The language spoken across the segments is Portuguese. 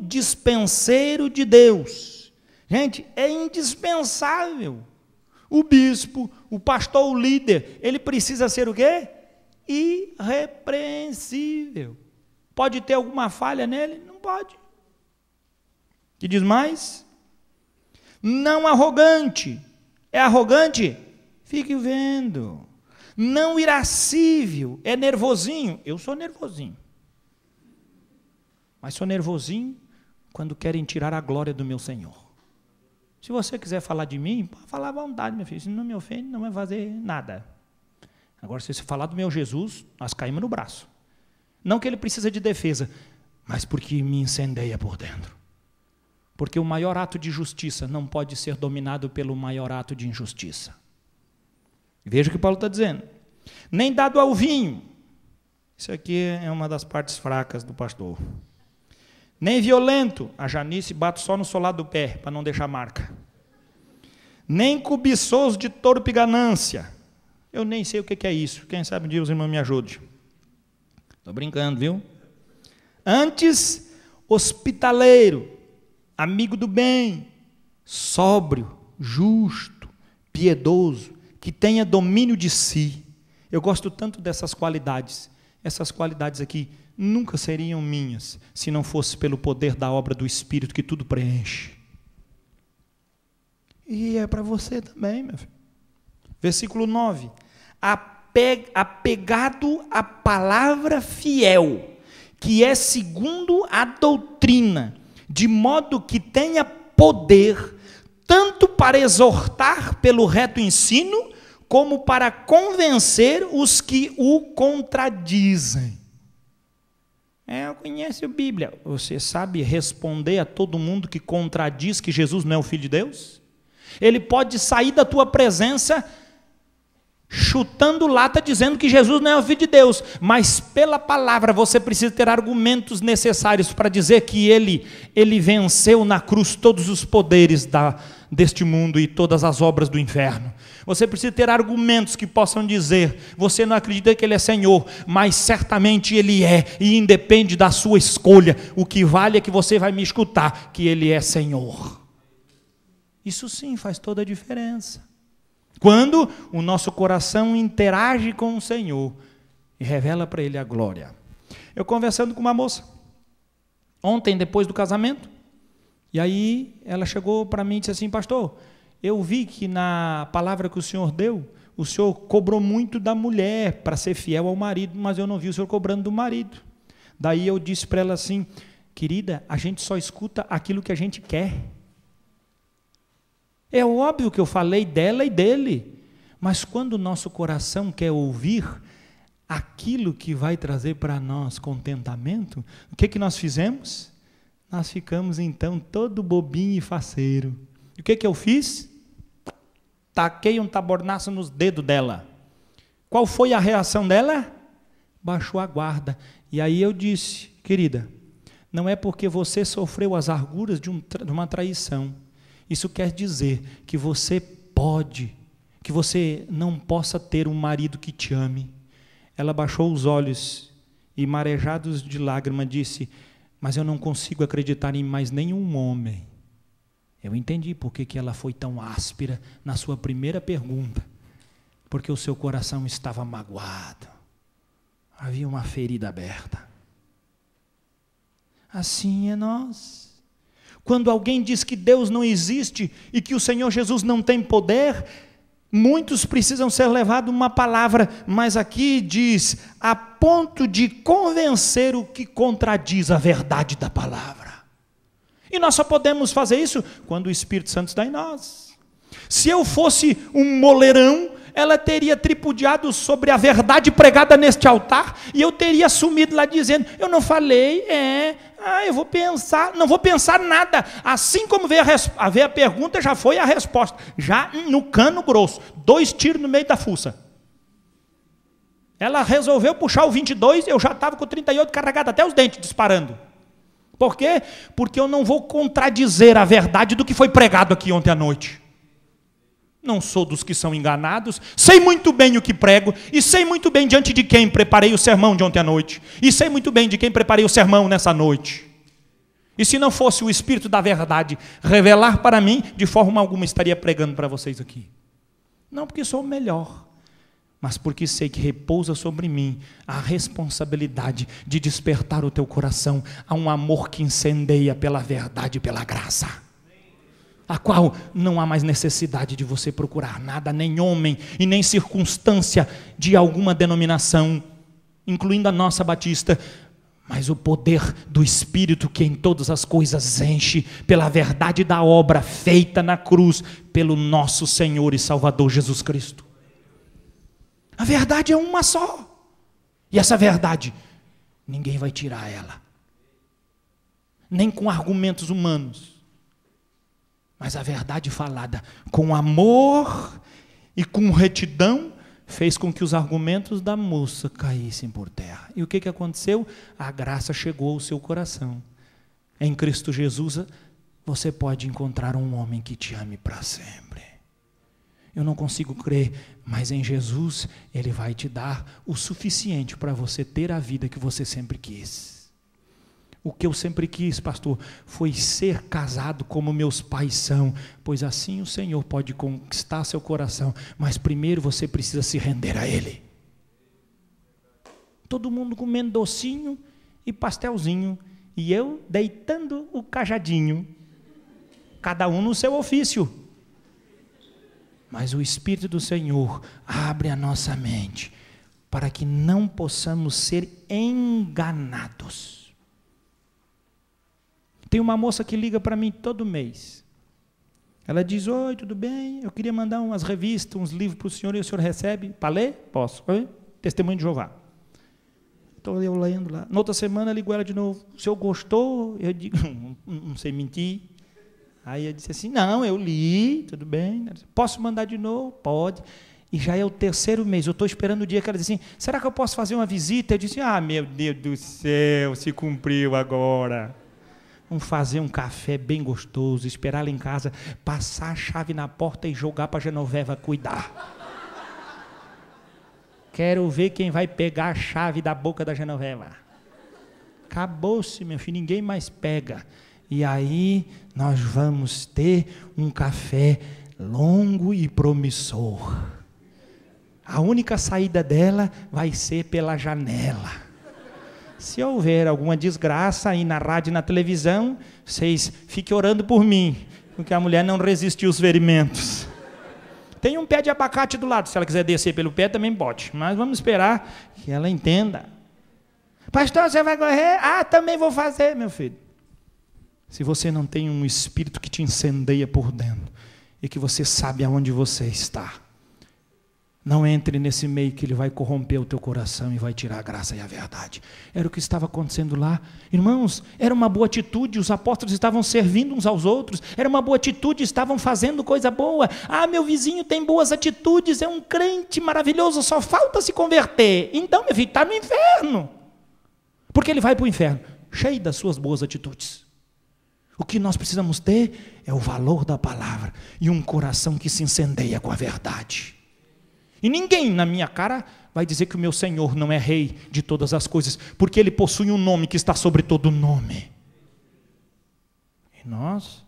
dispenseiro de Deus. Gente, é indispensável. O bispo, o pastor, o líder, ele precisa ser o quê? Irrepreensível. Pode ter alguma falha nele? Não pode. Que diz mais? Não arrogante. É arrogante? Fique vendo. Não irascível. É nervosinho? Eu sou nervosinho. Mas sou nervosinho quando querem tirar a glória do meu Senhor. Se você quiser falar de mim, pode falar à vontade, meu filho. Se não me ofende, não vai fazer nada. Agora, se você falar do meu Jesus, nós caímos no braço. Não que ele precisa de defesa, mas porque me incendeia por dentro. Porque o maior ato de justiça não pode ser dominado pelo maior ato de injustiça. Veja o que Paulo está dizendo. Nem dado ao vinho. Isso aqui é uma das partes fracas do pastor. Nem violento, a Janice bate só no solado do pé, para não deixar marca. Nem cobiçoso de torpe ganância. Eu nem sei o que é isso. Quem sabe um dia os irmãos me ajudem. Estou brincando, viu? Antes, hospitaleiro, amigo do bem, sóbrio, justo, piedoso, que tenha domínio de si. Eu gosto tanto dessas qualidades essas qualidades aqui nunca seriam minhas se não fosse pelo poder da obra do Espírito que tudo preenche. E é para você também, meu filho. Versículo 9. Apegado à palavra fiel, que é segundo a doutrina, de modo que tenha poder tanto para exortar pelo reto ensino, como para convencer os que o contradizem. É, eu conheço a Bíblia. Você sabe responder a todo mundo que contradiz que Jesus não é o Filho de Deus? Ele pode sair da tua presença chutando lata dizendo que Jesus não é o filho de Deus, mas pela palavra você precisa ter argumentos necessários para dizer que ele ele venceu na cruz todos os poderes da deste mundo e todas as obras do inferno. Você precisa ter argumentos que possam dizer: você não acredita que Ele é Senhor, mas certamente Ele é, e independe da sua escolha. O que vale é que você vai me escutar que Ele é Senhor. Isso sim faz toda a diferença. Quando o nosso coração interage com o Senhor e revela para Ele a glória. Eu conversando com uma moça, ontem, depois do casamento, e aí ela chegou para mim e disse assim: Pastor, eu vi que na palavra que o Senhor deu, o Senhor cobrou muito da mulher para ser fiel ao marido, mas eu não vi o Senhor cobrando do marido. Daí eu disse para ela assim: Querida, a gente só escuta aquilo que a gente quer. É óbvio que eu falei dela e dele, mas quando o nosso coração quer ouvir aquilo que vai trazer para nós contentamento, o que, que nós fizemos? Nós ficamos então todo bobinho e faceiro. E o que, que eu fiz? Taquei um tabornaço nos dedos dela. Qual foi a reação dela? Baixou a guarda. E aí eu disse, querida, não é porque você sofreu as arguras de, um, de uma traição isso quer dizer que você pode, que você não possa ter um marido que te ame. Ela baixou os olhos e, marejados de lágrima, disse: Mas eu não consigo acreditar em mais nenhum homem. Eu entendi por que, que ela foi tão áspera na sua primeira pergunta. Porque o seu coração estava magoado. Havia uma ferida aberta. Assim é nós. Quando alguém diz que Deus não existe e que o Senhor Jesus não tem poder, muitos precisam ser levados uma palavra, mas aqui diz a ponto de convencer o que contradiz a verdade da palavra. E nós só podemos fazer isso quando o Espírito Santo está em nós. Se eu fosse um moleirão, ela teria tripudiado sobre a verdade pregada neste altar e eu teria sumido lá dizendo: Eu não falei, é, ah, eu vou pensar, não vou pensar nada. Assim como veio a, veio a pergunta, já foi a resposta. Já no cano grosso, dois tiros no meio da fuça. Ela resolveu puxar o 22, eu já estava com o 38 carregado até os dentes disparando. Por quê? Porque eu não vou contradizer a verdade do que foi pregado aqui ontem à noite. Não sou dos que são enganados, sei muito bem o que prego, e sei muito bem diante de quem preparei o sermão de ontem à noite, e sei muito bem de quem preparei o sermão nessa noite. E se não fosse o Espírito da Verdade revelar para mim, de forma alguma estaria pregando para vocês aqui. Não porque sou o melhor, mas porque sei que repousa sobre mim a responsabilidade de despertar o teu coração a um amor que incendeia pela verdade e pela graça a qual não há mais necessidade de você procurar nada, nem homem e nem circunstância de alguma denominação, incluindo a nossa Batista, mas o poder do Espírito que em todas as coisas enche, pela verdade da obra feita na cruz pelo nosso Senhor e Salvador Jesus Cristo. A verdade é uma só, e essa verdade, ninguém vai tirar ela, nem com argumentos humanos mas a verdade falada com amor e com retidão fez com que os argumentos da moça caíssem por terra. E o que, que aconteceu? A graça chegou ao seu coração. Em Cristo Jesus, você pode encontrar um homem que te ame para sempre. Eu não consigo crer, mas em Jesus Ele vai te dar o suficiente para você ter a vida que você sempre quis. O que eu sempre quis, pastor, foi ser casado como meus pais são, pois assim o Senhor pode conquistar seu coração, mas primeiro você precisa se render a Ele. Todo mundo comendo docinho e pastelzinho, e eu deitando o cajadinho, cada um no seu ofício. Mas o Espírito do Senhor abre a nossa mente para que não possamos ser enganados tem uma moça que liga para mim todo mês. Ela diz: Oi, tudo bem? Eu queria mandar umas revistas, uns livros para o senhor e o senhor recebe? Para ler? Posso. Oi? Testemunho de Jeová. Estou eu lendo lá. Na outra semana, ligou ela de novo. O senhor gostou? Eu digo: Não sei mentir. Aí eu disse assim: Não, eu li, tudo bem. Posso mandar de novo? Pode. E já é o terceiro mês. Eu estou esperando o dia que ela diz assim: Será que eu posso fazer uma visita? Eu disse: Ah, meu Deus do céu, se cumpriu agora. Vamos fazer um café bem gostoso, esperar lá em casa, passar a chave na porta e jogar para Genoveva cuidar. Quero ver quem vai pegar a chave da boca da Genoveva. Acabou-se, meu filho, ninguém mais pega. E aí nós vamos ter um café longo e promissor. A única saída dela vai ser pela janela. Se houver alguma desgraça aí na rádio e na televisão, vocês fiquem orando por mim, porque a mulher não resistiu aos ferimentos. Tem um pé de abacate do lado, se ela quiser descer pelo pé também bote. mas vamos esperar que ela entenda. Pastor, você vai correr? Ah, também vou fazer, meu filho. Se você não tem um espírito que te incendeia por dentro e que você sabe aonde você está, não entre nesse meio que ele vai corromper o teu coração e vai tirar a graça e a verdade. Era o que estava acontecendo lá. Irmãos, era uma boa atitude, os apóstolos estavam servindo uns aos outros, era uma boa atitude, estavam fazendo coisa boa. Ah, meu vizinho tem boas atitudes, é um crente maravilhoso, só falta se converter. Então, meu filho, está no inferno. Porque ele vai para o inferno, cheio das suas boas atitudes. O que nós precisamos ter é o valor da palavra e um coração que se incendeia com a verdade. E ninguém na minha cara vai dizer que o meu Senhor não é rei de todas as coisas, porque ele possui um nome que está sobre todo nome. E nós,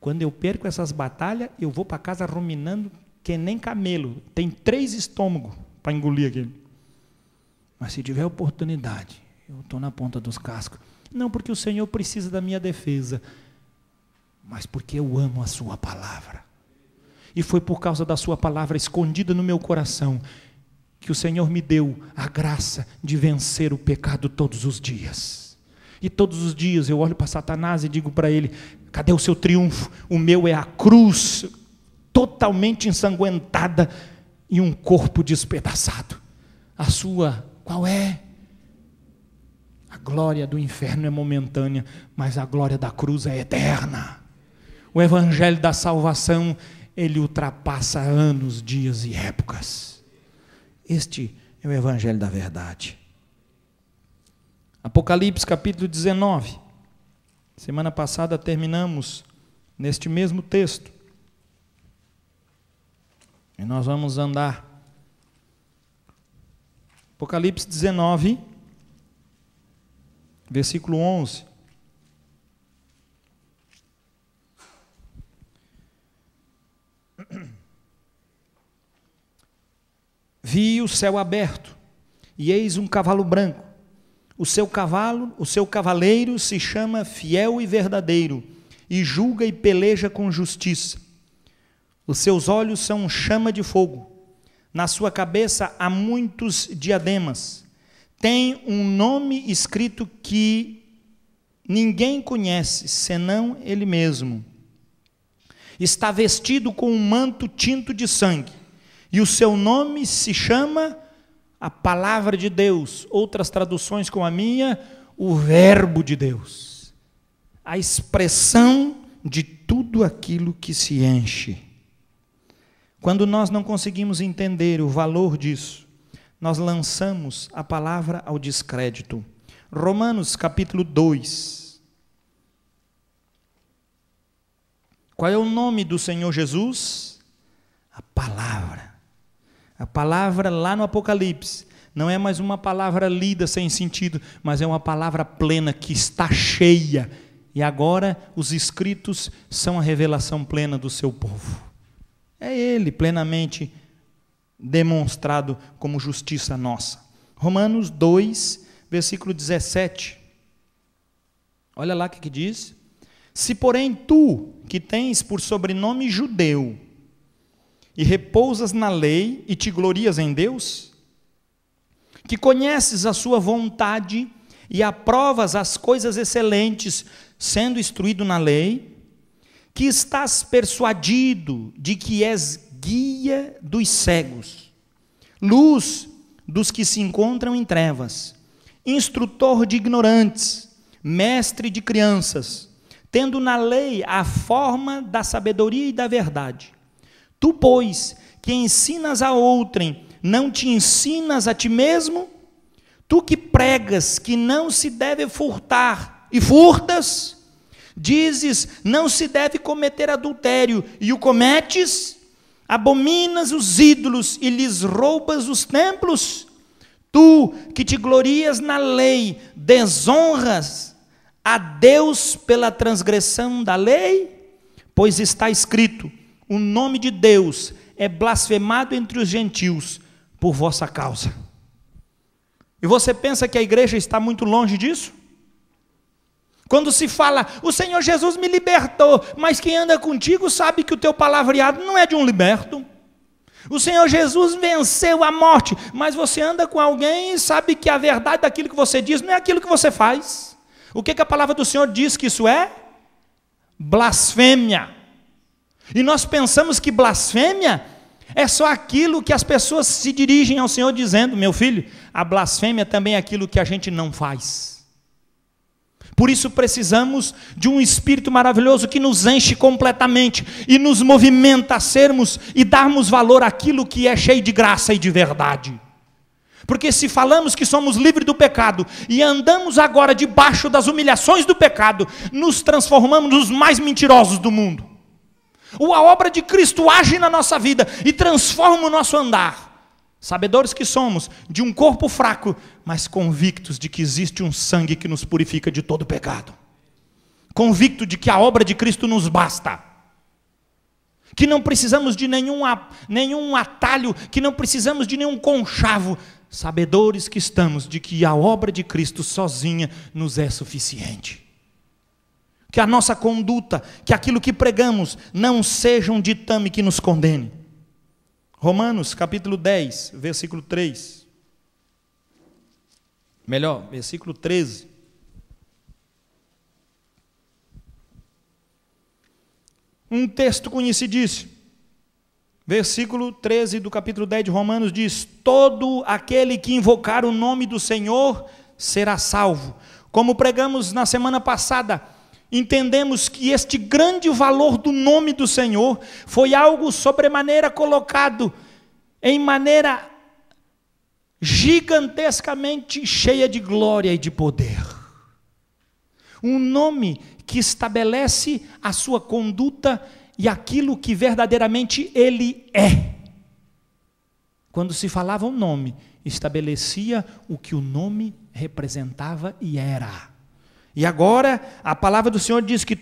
quando eu perco essas batalhas, eu vou para casa ruminando que nem camelo. Tem três estômagos para engolir aquele. Mas se tiver oportunidade, eu estou na ponta dos cascos. Não porque o Senhor precisa da minha defesa, mas porque eu amo a Sua palavra. E foi por causa da Sua palavra escondida no meu coração que o Senhor me deu a graça de vencer o pecado todos os dias. E todos os dias eu olho para Satanás e digo para ele: cadê o seu triunfo? O meu é a cruz totalmente ensanguentada e um corpo despedaçado. A sua, qual é? A glória do inferno é momentânea, mas a glória da cruz é eterna. O evangelho da salvação ele ultrapassa anos, dias e épocas. Este é o Evangelho da Verdade. Apocalipse capítulo 19. Semana passada terminamos neste mesmo texto. E nós vamos andar. Apocalipse 19, versículo 11. vi o céu aberto, e eis um cavalo branco. O seu cavalo, o seu cavaleiro se chama Fiel e Verdadeiro, e julga e peleja com justiça. Os seus olhos são chama de fogo. Na sua cabeça há muitos diademas. Tem um nome escrito que ninguém conhece, senão ele mesmo. Está vestido com um manto tinto de sangue e o seu nome se chama a palavra de Deus. Outras traduções com a minha, o verbo de Deus. A expressão de tudo aquilo que se enche. Quando nós não conseguimos entender o valor disso, nós lançamos a palavra ao descrédito. Romanos capítulo 2. Qual é o nome do Senhor Jesus? A palavra. A palavra lá no Apocalipse não é mais uma palavra lida sem sentido, mas é uma palavra plena que está cheia. E agora os escritos são a revelação plena do seu povo. É ele plenamente demonstrado como justiça nossa. Romanos 2, versículo 17. Olha lá o que, diz. Se, porém, tu, que tens por sobrenome judeu, e repousas na lei e te glorias em Deus? Que conheces a sua vontade e aprovas as coisas excelentes, sendo instruído na lei? Que estás persuadido de que és guia dos cegos, luz dos que se encontram em trevas, instrutor de ignorantes, mestre de crianças, tendo na lei a forma da sabedoria e da verdade Tu, pois, que ensinas a outrem, não te ensinas a ti mesmo? Tu que pregas que não se deve furtar e furtas? Dizes, não se deve cometer adultério e o cometes? Abominas os ídolos e lhes roubas os templos? Tu que te glorias na lei, desonras a Deus pela transgressão da lei? Pois está escrito: o nome de Deus é blasfemado entre os gentios por vossa causa. E você pensa que a igreja está muito longe disso? Quando se fala, o Senhor Jesus me libertou, mas quem anda contigo sabe que o teu palavreado não é de um liberto. O Senhor Jesus venceu a morte, mas você anda com alguém e sabe que a verdade daquilo que você diz não é aquilo que você faz. O que, que a palavra do Senhor diz que isso é? Blasfêmia. E nós pensamos que blasfêmia é só aquilo que as pessoas se dirigem ao Senhor dizendo, meu filho, a blasfêmia é também é aquilo que a gente não faz. Por isso precisamos de um espírito maravilhoso que nos enche completamente e nos movimenta a sermos e darmos valor àquilo que é cheio de graça e de verdade. Porque se falamos que somos livres do pecado e andamos agora debaixo das humilhações do pecado, nos transformamos nos mais mentirosos do mundo. Ou a obra de Cristo age na nossa vida e transforma o nosso andar. Sabedores que somos de um corpo fraco, mas convictos de que existe um sangue que nos purifica de todo pecado. Convicto de que a obra de Cristo nos basta. Que não precisamos de nenhum, nenhum atalho, que não precisamos de nenhum conchavo. Sabedores que estamos de que a obra de Cristo sozinha nos é suficiente que a nossa conduta, que aquilo que pregamos não seja um ditame que nos condene. Romanos capítulo 10, versículo 3. Melhor, versículo 13. Um texto conhecidíssimo. Versículo 13 do capítulo 10 de Romanos diz: Todo aquele que invocar o nome do Senhor será salvo. Como pregamos na semana passada, entendemos que este grande valor do nome do Senhor foi algo sobremaneira colocado em maneira gigantescamente cheia de glória e de poder. Um nome que estabelece a sua conduta e aquilo que verdadeiramente ele é. Quando se falava um nome, estabelecia o que o nome representava e era. E agora a palavra do Senhor diz que